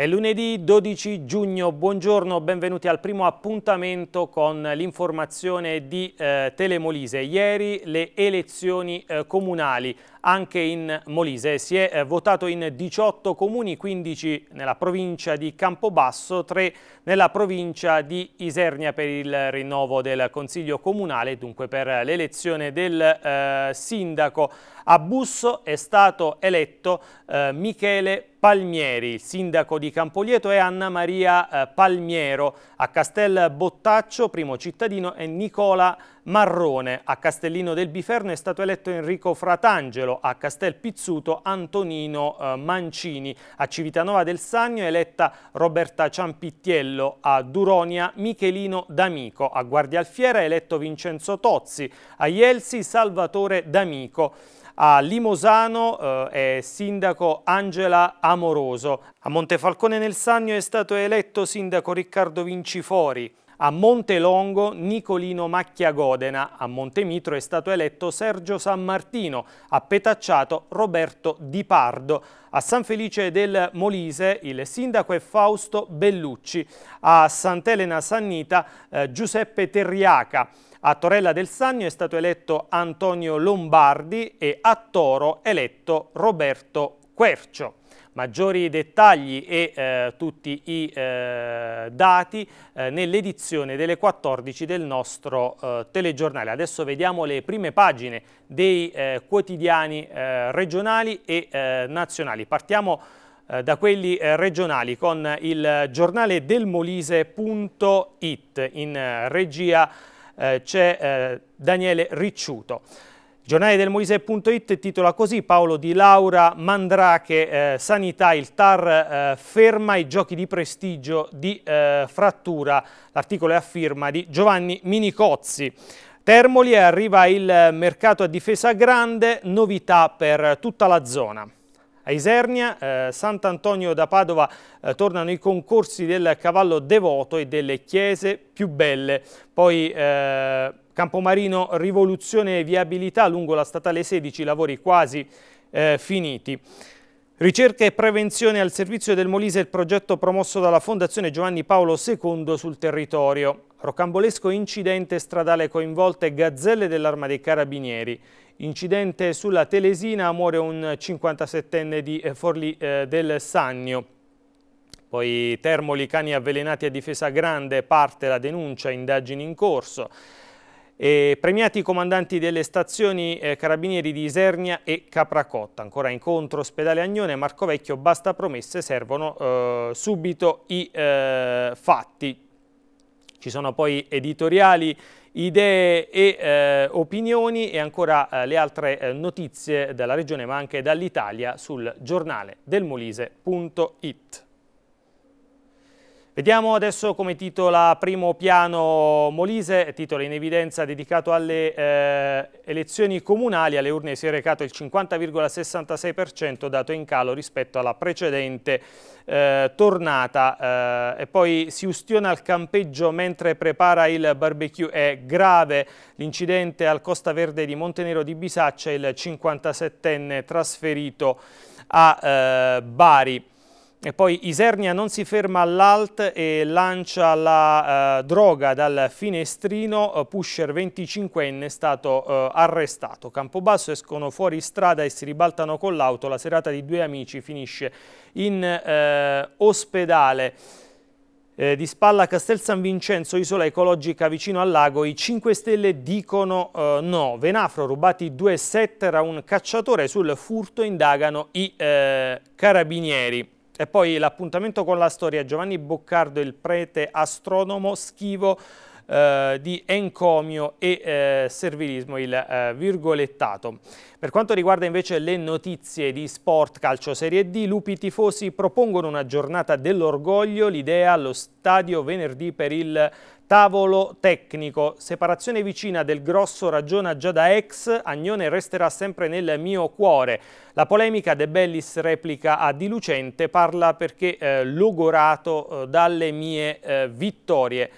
È lunedì 12 giugno, buongiorno, benvenuti al primo appuntamento con l'informazione di eh, Telemolise. Ieri le elezioni eh, comunali anche in Molise. Si è eh, votato in 18 comuni, 15 nella provincia di Campobasso, 3 nella provincia di Isernia per il rinnovo del Consiglio Comunale, dunque per l'elezione del eh, sindaco. A Busso è stato eletto eh, Michele Palmieri. Il sindaco di Campolieto è Anna Maria eh, Palmiero, a Castel Bottaccio, primo cittadino, è Nicola Marrone, a Castellino del Biferno è stato eletto Enrico Fratangelo, a Castel Pizzuto Antonino eh, Mancini, a Civitanova del Sannio è eletta Roberta Ciampittiello, a Duronia Michelino D'Amico, a Guardialfiera è eletto Vincenzo Tozzi, a Ielsi Salvatore D'Amico. A Limosano eh, è sindaco Angela Amoroso. A Montefalcone nel Sannio è stato eletto sindaco Riccardo Vincifori. A Montelongo Nicolino Macchiagodena, a Montemitro è stato eletto Sergio San Martino, a Petacciato Roberto Di Pardo, a San Felice del Molise il sindaco è Fausto Bellucci, a Sant'Elena Sannita eh, Giuseppe Terriaca, a Torella del Sannio è stato eletto Antonio Lombardi e a Toro eletto Roberto Quercio. Maggiori dettagli e eh, tutti i eh, dati eh, nell'edizione delle 14 del nostro eh, telegiornale. Adesso vediamo le prime pagine dei eh, quotidiani eh, regionali e nazionali. Partiamo da quelli regionali con il giornale del Molise.it. In regia c'è Daniele Ricciuto. Giornale del Molise.it titola così Paolo Di Laura Mandrache, eh, Sanità, il TAR eh, ferma i giochi di prestigio di eh, frattura. L'articolo è a firma di Giovanni Minicozzi. Termoli arriva il mercato a difesa grande, novità per tutta la zona. A Isernia, eh, Sant'Antonio da Padova eh, tornano i concorsi del cavallo devoto e delle chiese più belle. Poi eh, Campomarino Rivoluzione e Viabilità lungo la statale 16, lavori quasi eh, finiti. Ricerca e prevenzione al servizio del Molise il progetto promosso dalla Fondazione Giovanni Paolo II sul territorio. Rocambolesco incidente stradale coinvolte gazzelle dell'arma dei carabinieri. Incidente sulla Telesina, muore un 57enne di eh, Forlì eh, del Sannio. Poi Termoli, cani avvelenati a difesa grande, parte la denuncia, indagini in corso. E premiati i comandanti delle stazioni eh, carabinieri di Isernia e Capracotta. Ancora incontro ospedale Agnone, Marco Vecchio, basta promesse, servono eh, subito i eh, fatti. Ci sono poi editoriali, idee e eh, opinioni e ancora eh, le altre eh, notizie dalla regione ma anche dall'Italia sul giornale delmolise.it. Vediamo adesso come titola primo piano Molise, titolo in evidenza dedicato alle eh, elezioni comunali, alle urne si è recato il 50,66% dato in calo rispetto alla precedente eh, tornata eh, e poi si ustiona al campeggio mentre prepara il barbecue, è grave l'incidente al Costa Verde di Montenero di Bisaccia, il 57enne trasferito a eh, Bari. E poi Isernia non si ferma all'alt e lancia la eh, droga dal finestrino, eh, pusher 25enne è stato eh, arrestato. Campobasso escono fuori strada e si ribaltano con l'auto, la serata di due amici finisce in eh, ospedale. Eh, di spalla Castel San Vincenzo, isola ecologica vicino al lago, i 5 Stelle dicono eh, no. Venafro rubati due setter a un cacciatore sul furto indagano i eh, carabinieri. E poi l'appuntamento con la storia Giovanni Boccardo, il prete astronomo schivo eh, di encomio e eh, servilismo, il eh, virgolettato. Per quanto riguarda invece le notizie di sport calcio Serie D, lupi tifosi propongono una giornata dell'orgoglio, l'idea allo stadio venerdì per il tavolo tecnico. Separazione vicina del grosso ragiona già da ex, Agnone resterà sempre nel mio cuore. La polemica De Bellis replica a Dilucente, parla perché eh, logorato eh, dalle mie eh, vittorie.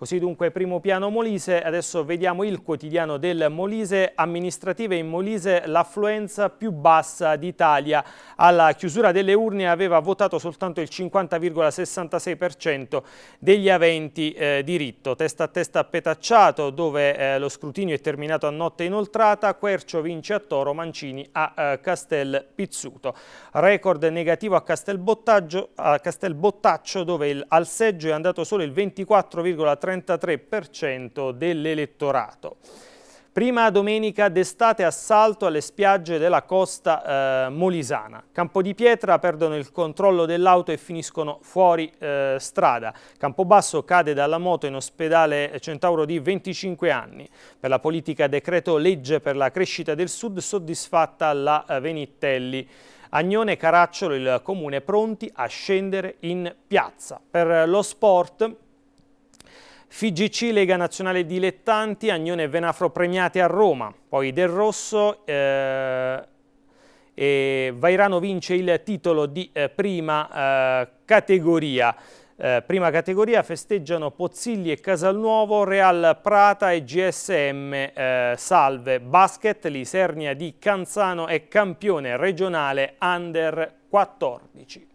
Così dunque primo piano Molise, adesso vediamo il quotidiano del Molise, amministrative in Molise l'affluenza più bassa d'Italia. Alla chiusura delle urne aveva votato soltanto il 50,66% degli aventi eh, diritto. Testa a testa a Petacciato dove eh, lo scrutinio è terminato a notte inoltrata, Quercio vince a Toro, Mancini a eh, Castel Pizzuto. Record negativo a Castelbottaccio, a dove il, al seggio è andato solo il 24,3% 33% dell'elettorato. Prima domenica d'estate assalto alle spiagge della costa eh, molisana. Campo di Pietra perdono il controllo dell'auto e finiscono fuori eh, strada. Campobasso cade dalla moto in ospedale Centauro di 25 anni. Per la politica decreto legge per la crescita del sud soddisfatta la eh, Venitelli. Agnone e Caracciolo, il comune, pronti a scendere in piazza. Per eh, lo sport FIGC Lega Nazionale Dilettanti, Agnone e Venafro premiate a Roma, poi Del Rosso eh, e Vairano vince il titolo di eh, prima eh, categoria. Eh, prima categoria festeggiano Pozzilli e Casalnuovo, Real Prata e GSM eh, Salve. Basket, Lisernia di Canzano è campione regionale Under 14.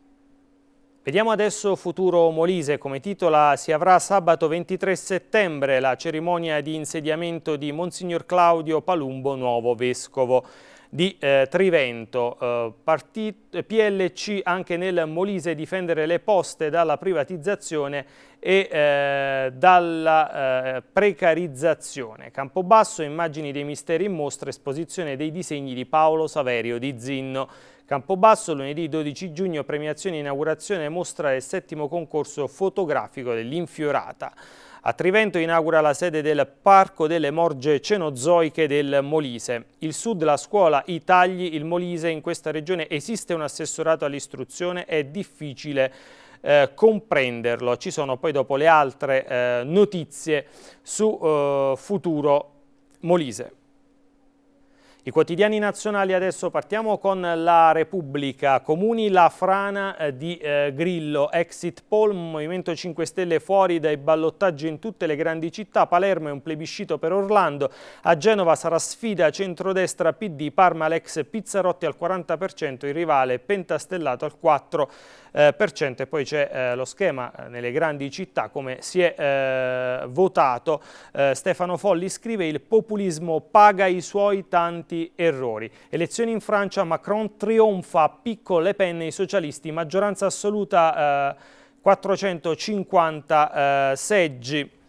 Vediamo adesso Futuro Molise, come titola si avrà sabato 23 settembre la cerimonia di insediamento di Monsignor Claudio Palumbo, nuovo vescovo di eh, Trivento. Eh, PLC anche nel Molise difendere le poste dalla privatizzazione e eh, dalla eh, precarizzazione. Campobasso, immagini dei misteri in mostra, esposizione dei disegni di Paolo Saverio di Zinno. Campobasso, lunedì 12 giugno, premiazione e inaugurazione mostra del settimo concorso fotografico dell'Infiorata. A Trivento inaugura la sede del Parco delle Morge Cenozoiche del Molise. Il Sud, la scuola, i tagli, il Molise, in questa regione esiste un assessorato all'istruzione, è difficile eh, comprenderlo. Ci sono poi dopo le altre eh, notizie su eh, futuro Molise. I quotidiani nazionali adesso partiamo con la Repubblica, Comuni La Frana eh, di eh, Grillo, exit poll, Movimento 5 Stelle fuori dai ballottaggi in tutte le grandi città, Palermo è un plebiscito per Orlando, a Genova sarà sfida centrodestra PD, Parma l'ex Pizzarotti al 40%, il rivale pentastellato al 4%. Eh, e poi c'è eh, lo schema eh, nelle grandi città come si è votato. Stefano Folli scrive il populismo paga i suoi tanti errori. Elezioni in Francia, Macron trionfa, picco Le Pen i socialisti, maggioranza assoluta 450 seggi.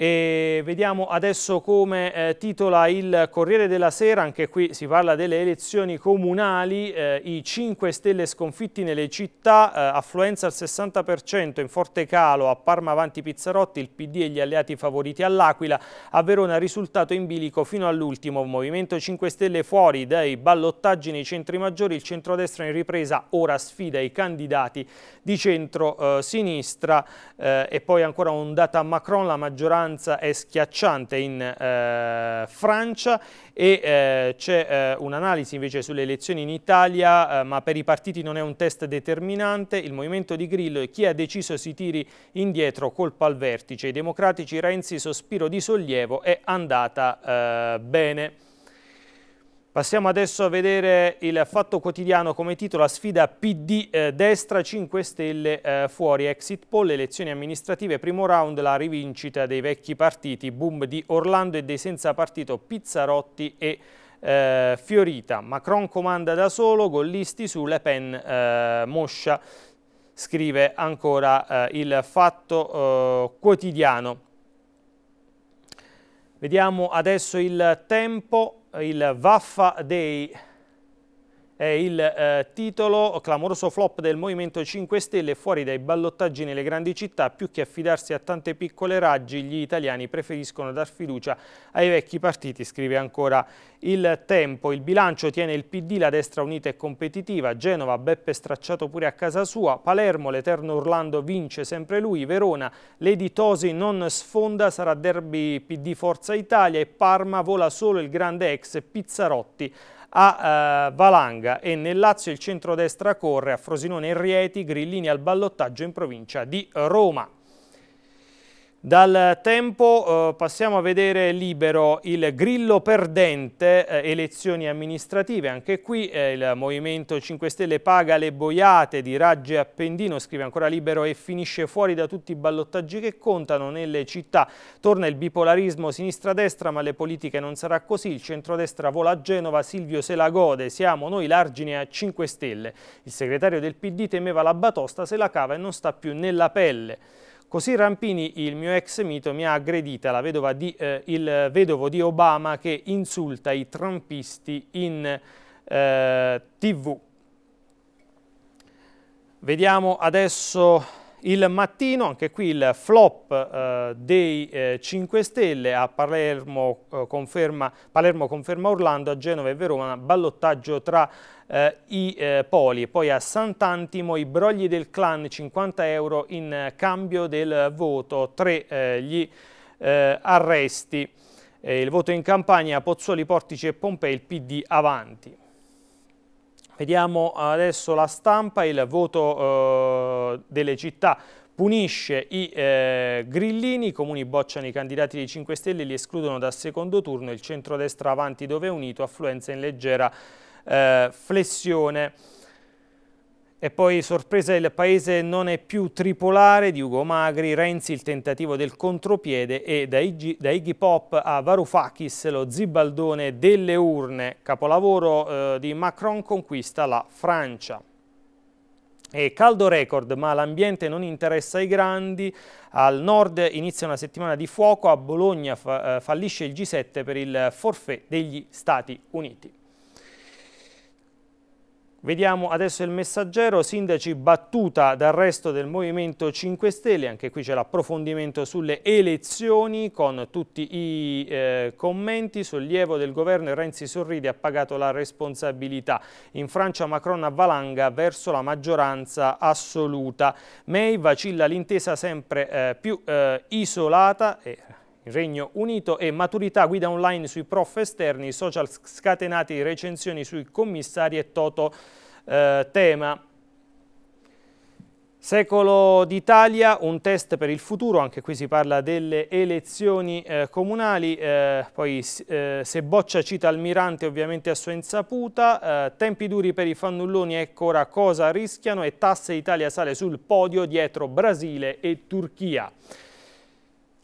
E vediamo adesso come eh, titola il Corriere della Sera, anche qui si parla delle elezioni comunali, eh, i 5 Stelle sconfitti nelle città, eh, affluenza al 60% in forte calo, a Parma avanti Pizzarotti, il PD e gli alleati favoriti all'Aquila, a Verona risultato in bilico fino all'ultimo, Movimento 5 Stelle fuori dai ballottaggi nei centri maggiori, il centrodestra in ripresa ora sfida i candidati di centro-sinistra eh, eh, e poi ancora un data Macron, la maggioranza abbastanza è schiacciante in eh, Francia e eh, c'è eh, un'analisi invece sulle elezioni in Italia, eh, ma per i partiti non è un test determinante, il movimento di Grillo e chi ha deciso si tiri indietro colpa al vertice, i democratici Renzi sospiro di sollievo è andata eh, bene. Passiamo adesso a vedere il Fatto Quotidiano come titolo sfida PD eh, destra 5 stelle eh, fuori exit poll, elezioni amministrative, primo round la rivincita dei vecchi partiti, boom di Orlando e dei senza partito Pizzarotti e eh, Fiorita. Macron comanda da solo, gollisti su Le Pen eh, Moscia, scrive ancora eh, il Fatto eh, Quotidiano. Vediamo adesso il tempo il Vaffa Day è il eh, titolo clamoroso flop del Movimento 5 Stelle fuori dai ballottaggi nelle grandi città più che affidarsi a tante piccole raggi gli italiani preferiscono dar fiducia ai vecchi partiti scrive ancora il tempo il bilancio tiene il PD la destra unita e competitiva Genova Beppe stracciato pure a casa sua Palermo l'eterno Orlando vince sempre lui Verona Lady Tosi non sfonda sarà derby PD Forza Italia e Parma vola solo il grande ex Pizzarotti a eh, Valanga e nel Lazio il centrodestra corre a Frosinone e Rieti, Grillini al ballottaggio in provincia di Roma. Dal tempo eh, passiamo a vedere libero il grillo perdente, eh, elezioni amministrative, anche qui eh, il Movimento 5 Stelle paga le boiate di Raggi e Appendino, scrive ancora libero e finisce fuori da tutti i ballottaggi che contano nelle città. Torna il bipolarismo sinistra-destra ma le politiche non sarà così, il centrodestra vola a Genova, Silvio se la gode, siamo noi l'argine a 5 Stelle. Il segretario del PD temeva la batosta, se la cava e non sta più nella pelle. Così Rampini, il mio ex mito, mi ha aggredita di, eh, il vedovo di Obama che insulta i trumpisti in eh, tv. Vediamo adesso il mattino, anche qui il flop eh, dei eh, 5 Stelle a Palermo, eh, conferma, Palermo conferma Orlando, a Genova e Verona, ballottaggio tra eh, i eh, poli. E poi a Sant'Antimo i brogli del clan, 50 euro in cambio del voto, 3 eh, gli arresti. il voto in Campania, Pozzuoli, Portici e Pompei, il PD avanti. Vediamo adesso la stampa, il voto eh, delle città punisce i eh, grillini, i comuni bocciano i candidati dei 5 Stelle e li escludono dal secondo turno, il centrodestra avanti dove è unito, affluenza in leggera eh, flessione. E poi sorpresa il paese non è più tripolare di Ugo Magri, Renzi il tentativo del contropiede e da Iggy, da Iggy Pop a Varoufakis lo zibaldone delle urne. Capolavoro eh, di Macron conquista la Francia. È caldo record, ma l'ambiente non interessa i grandi. Al nord inizia una settimana di fuoco, a Bologna eh, fallisce il G7 per il forfè degli Stati Uniti. Vediamo adesso il messaggero, sindaci battuta dal resto del Movimento 5 Stelle, anche qui c'è l'approfondimento sulle elezioni con tutti i eh, commenti, sollievo del governo e Renzi sorride, ha pagato la responsabilità. In Francia Macron avvalanga verso la maggioranza assoluta, May vacilla l'intesa sempre eh, più eh, isolata e Regno Unito e maturità guida online sui prof esterni, social scatenati, recensioni sui commissari e Toto eh, tema. Secolo d'Italia, un test per il futuro, anche qui si parla delle elezioni eh, comunali, eh, poi eh, se Boccia cita Almirante ovviamente a sua insaputa, eh, tempi duri per i fannulloni, ecco ora cosa rischiano e tasse Italia sale sul podio dietro Brasile e Turchia.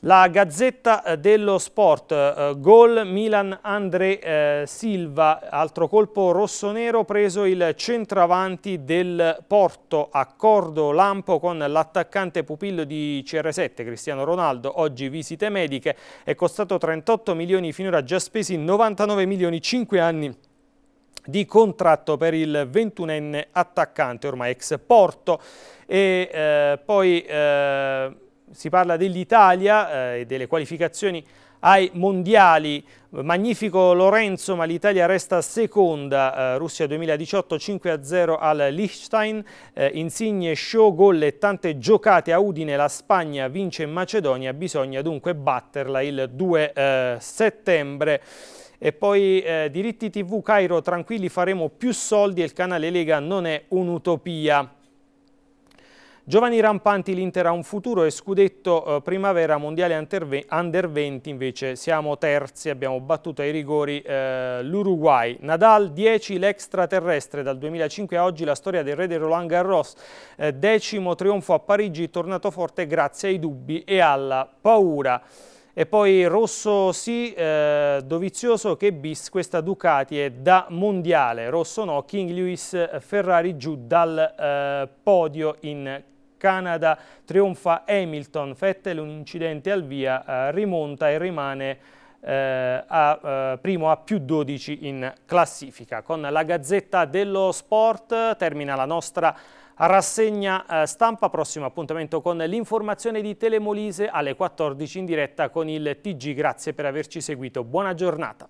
La Gazzetta eh, dello Sport, eh, gol Milan andré eh, Silva, altro colpo rossonero preso il centravanti del Porto, accordo Lampo con l'attaccante pupillo di CR7 Cristiano Ronaldo, oggi visite mediche, è costato 38 milioni finora già spesi 99 milioni 5 anni di contratto per il 21enne attaccante ormai ex Porto e eh, poi eh, si parla dell'Italia eh, e delle qualificazioni ai mondiali. Magnifico Lorenzo, ma l'Italia resta seconda. Eh, Russia 2018 5-0 al Liechtenstein. Eh, insigne, show, gol e tante giocate a Udine. La Spagna vince in Macedonia. Bisogna dunque batterla il 2 eh, settembre. E poi eh, diritti TV Cairo, tranquilli faremo più soldi e il canale Lega non è un'utopia. Giovani rampanti l'Inter ha un futuro e scudetto eh, primavera mondiale under 20 invece siamo terzi, abbiamo battuto ai rigori eh, l'Uruguay. Nadal 10 l'extraterrestre, dal 2005 a oggi la storia del re del Roland Garros, eh, decimo trionfo a Parigi, tornato forte grazie ai dubbi e alla paura. E poi rosso sì, eh, Dovizioso che bis, questa Ducati è da mondiale, rosso no, King Lewis eh, Ferrari giù dal eh, podio in Canada trionfa Hamilton, Vettel un incidente al via, eh, rimonta e rimane eh, a, eh, primo a più 12 in classifica. Con la Gazzetta dello Sport termina la nostra rassegna eh, stampa. Prossimo appuntamento con l'informazione di Telemolise alle 14 in diretta con il TG. Grazie per averci seguito. Buona giornata.